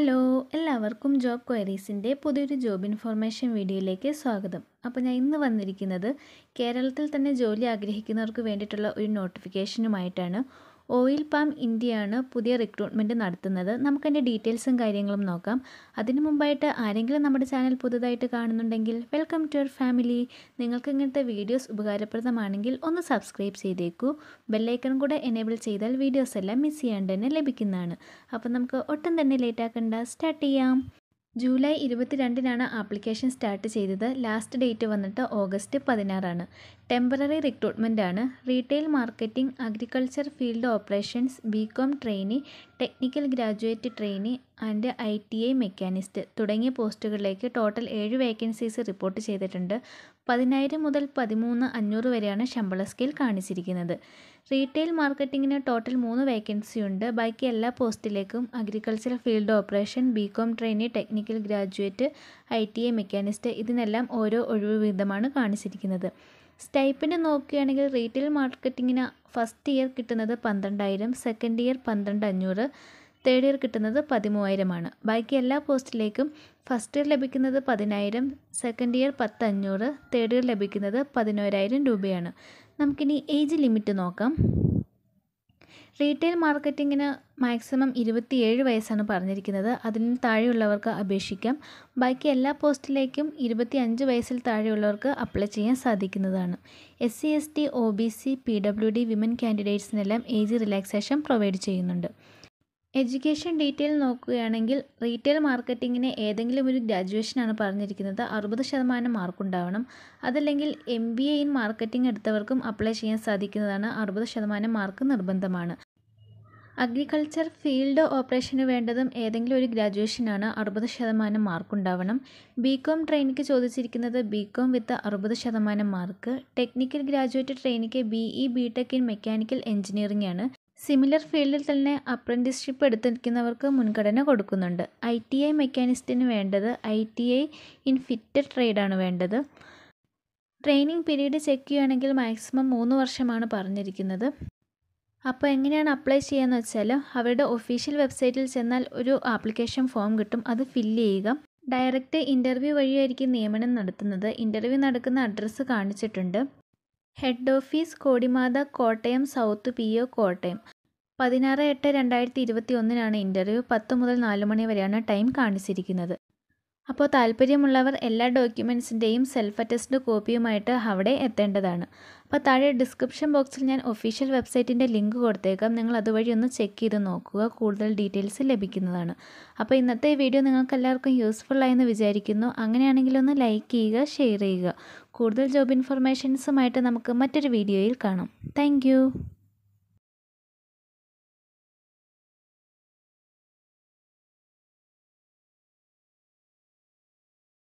hello എല്ലാവർക്കും job ക്വയറീസിൻ്റെ പുതിയൊരു job information വീഡിയോയിലേക്ക് സ്വാഗതം അപ്പോൾ ഞാൻ ഇന്ന് വന്നിരിക്കുന്നത് കേരളത്തിൽ തന്നെ ജോലി ആഗ്രഹിക്കുന്നവർക്ക് വേണ്ടിയിട്ടുള്ള ഒരു നോട്ടിഫിക്കേഷനുമായിട്ടാണ് ഓയിൽ പാം ഇന്ത്യയാണ് പുതിയ റിക്രൂട്ട്മെൻറ്റ് നടത്തുന്നത് നമുക്കതിൻ്റെ ഡീറ്റെയിൽസും കാര്യങ്ങളും നോക്കാം അതിനു മുമ്പായിട്ട് ആരെങ്കിലും നമ്മുടെ ചാനൽ പുതുതായിട്ട് കാണുന്നുണ്ടെങ്കിൽ വെൽക്കം ടു യുവർ ഫാമിലി നിങ്ങൾക്ക് ഇങ്ങനത്തെ വീഡിയോസ് ഉപകാരപ്രദമാണെങ്കിൽ ഒന്ന് സബ്സ്ക്രൈബ് ചെയ്തേക്കൂ ബെല്ലൈക്കൺ കൂടെ എനേബിൾ ചെയ്താൽ വീഡിയോസ് എല്ലാം മിസ് ചെയ്യാണ്ട് തന്നെ ലഭിക്കുന്നതാണ് അപ്പോൾ നമുക്ക് ഒട്ടും തന്നെ ലേറ്റാക്കണ്ട സ്റ്റാർട്ട് ചെയ്യാം ജൂലൈ ഇരുപത്തിരണ്ടിനാണ് ആപ്ലിക്കേഷൻ സ്റ്റാർട്ട് ചെയ്തത് ലാസ്റ്റ് ഡേറ്റ് വന്നിട്ട് ഓഗസ്റ്റ് പതിനാറാണ് ടെമ്പററി ആണ് retail marketing agriculture field operations B com trainee technical graduate trainee and I T I machinist തുടങ്ങിയ പോസ്റ്റുകളിലേക്ക് ടോട്ടൽ ഏഴ് വേക്കൻസീസ് റിപ്പോർട്ട് ചെയ്തിട്ടുണ്ട് പതിനായിരം മുതൽ പതിമൂന്ന് അഞ്ഞൂറ് വരെയാണ് ശമ്പള സ്കെയിൽ കാണിച്ചിരിക്കുന്നത് റീറ്റെയിൽ മാർക്കറ്റിങ്ങിന് ടോട്ടൽ മൂന്ന് വേക്കൻസി ഉണ്ട് ബാക്കി എല്ലാ പോസ്റ്റിലേക്കും agricultural field operation B Com trainee technical graduate I T I machinist ഇതിനെല്ലാം ഓരോ ഒഴിവ് വീതമാണ് കാണിച്ചിരിക്കുന്നത് സ്റ്റൈപ്പിന് നോക്കുകയാണെങ്കിൽ റീറ്റെയിൽ മാർക്കറ്റിങ്ങിന് ഫസ്റ്റ് ഇയർ കിട്ടുന്നത് പന്ത്രണ്ടായിരം സെക്കൻഡ് ഇയർ പന്ത്രണ്ട് അഞ്ഞൂറ് തേർഡ് ഇയർ കിട്ടുന്നത് പതിമൂവായിരമാണ് ബാക്കി എല്ലാ പോസ്റ്റിലേക്കും ഫസ്റ്റ് ഇയർ ലഭിക്കുന്നത് പതിനായിരം സെക്കൻഡ് ഇയർ പത്ത് അഞ്ഞൂറ് തേർഡ് ഇയർ ലഭിക്കുന്നത് പതിനോരായിരം രൂപയാണ് നമുക്കിനി ഏജ് ലിമിറ്റ് നോക്കാം റീറ്റെയിൽ മാർക്കറ്റിങ്ങിന് മാക്സിമം ഇരുപത്തിയേഴ് വയസ്സാണ് പറഞ്ഞിരിക്കുന്നത് അതിന് താഴെയുള്ളവർക്ക് അപേക്ഷിക്കാം ബാക്കി എല്ലാ പോസ്റ്റിലേക്കും ഇരുപത്തി അഞ്ച് വയസ്സിൽ താഴെയുള്ളവർക്ക് അപ്ലൈ ചെയ്യാൻ സാധിക്കുന്നതാണ് S C S T O B C P W D women കാൻഡിഡേറ്റ്സിനെല്ലാം ഏജ് റിലാക്സേഷൻ പ്രൊവൈഡ് ചെയ്യുന്നുണ്ട് എഡ്യൂക്കേഷൻ ഡീറ്റെയിൽ നോക്കുകയാണെങ്കിൽ റീറ്റെയിൽ മാർക്കറ്റിങ്ങിന് ഏതെങ്കിലും ഒരു ഗ്രാജുവേഷനാണ് പറഞ്ഞിരിക്കുന്നത് അറുപത് ശതമാനം മാർക്കുണ്ടാവണം അതല്ലെങ്കിൽ M B A in marketing എടുത്തവർക്കും അപ്ലൈ ചെയ്യാൻ സാധിക്കുന്നതാണ് അറുപത് ശതമാനം മാർക്ക് നിർബന്ധമാണ് അഗ്രികൾച്ചർ ഫീൽഡ് ഓപ്പറേഷന് വേണ്ടതും ഏതെങ്കിലും ഒരു ഗ്രാജുവേഷനാണ് അറുപത് ശതമാനം മാർക്കുണ്ടാവണം ബി കോം ട്രെയിനിക്ക് ചോദിച്ചിരിക്കുന്നത് ബി കോം വിത്ത് അറുപത് ശതമാനം മാർക്ക് ടെക്നിക്കൽ ഗ്രാജുവേറ്റ് ട്രെയിനിക്ക് B E B tech in mechanical engineering ആണ് സിമിലർ ഫീൽഡിൽ തന്നെ അപ്രൻറ്റീസ്ഷിപ്പ് എടുത്തിരിക്കുന്നവർക്ക് മുൻഗണന കൊടുക്കുന്നുണ്ട് ഐ ടി ഐ മെക്കാനിസ്റ്റിന് വേണ്ടത് I T I in fit ട്രേഡാണ് വേണ്ടത് ട്രെയിനിങ് പീരീഡ് ചെക്ക് ചെയ്യുകയാണെങ്കിൽ മാക്സിമം മൂന്ന് വർഷമാണ് പറഞ്ഞിരിക്കുന്നത് അപ്പോൾ എങ്ങനെയാണ് അപ്ലൈ ചെയ്യുകയെന്ന് വെച്ചാൽ അവരുടെ ഒഫീഷ്യൽ വെബ്സൈറ്റിൽ ചെന്നാൽ ഒരു ആപ്ലിക്കേഷൻ ഫോം കിട്ടും അത് ഫില്ല് ചെയ്യുക ഡയറക്റ്റ് ഇൻ്റർവ്യൂ വഴിയായിരിക്കും നിയമനം നടത്തുന്നത് ഇൻ്റർവ്യൂ നടക്കുന്ന അഡ്രസ്സ് കാണിച്ചിട്ടുണ്ട് head office Kodimatha Kottayam south P O Kottayam പതിനാറ് എട്ട് രണ്ടായിരത്തി ഇരുപത്തി ഒന്നിനാണ് ഇൻ്റർവ്യൂ പത്ത് മുതൽ നാല് മണി വരെയാണ് ടൈം കാണിച്ചിരിക്കുന്നത് അപ്പോൾ താല്പര്യമുള്ളവർ എല്ലാ ഡോക്യുമെൻസിൻ്റെയും സെൽഫ് അറ്റസ്റ്റ് കോപ്പിയുമായിട്ട് അവിടെ എത്തേണ്ടതാണ് അപ്പോൾ താഴെ ഡിസ്ക്രിപ്ഷൻ ബോക്സിൽ ഞാൻ ഒഫീഷ്യൽ വെബ്സൈറ്റിൻ്റെ ലിങ്ക് കൊടുത്തേക്കാം നിങ്ങൾ അതുവഴി ഒന്ന് ചെക്ക് ചെയ്ത് നോക്കുക കൂടുതൽ ഡീറ്റെയിൽസ് ലഭിക്കുന്നതാണ് അപ്പോൾ ഇന്നത്തെ വീഡിയോ നിങ്ങൾക്ക് എല്ലാവർക്കും യൂസ്ഫുൾ ആയെന്ന് വിചാരിക്കുന്നു അങ്ങനെയാണെങ്കിൽ ഒന്ന് ലൈക്ക് ചെയ്യുക ഷെയർ ചെയ്യുക കൂടുതൽ ജോബ് ഇൻഫർമേഷൻസുമായിട്ട് നമുക്ക് മറ്റൊരു വീഡിയോയിൽ കാണാം താങ്ക്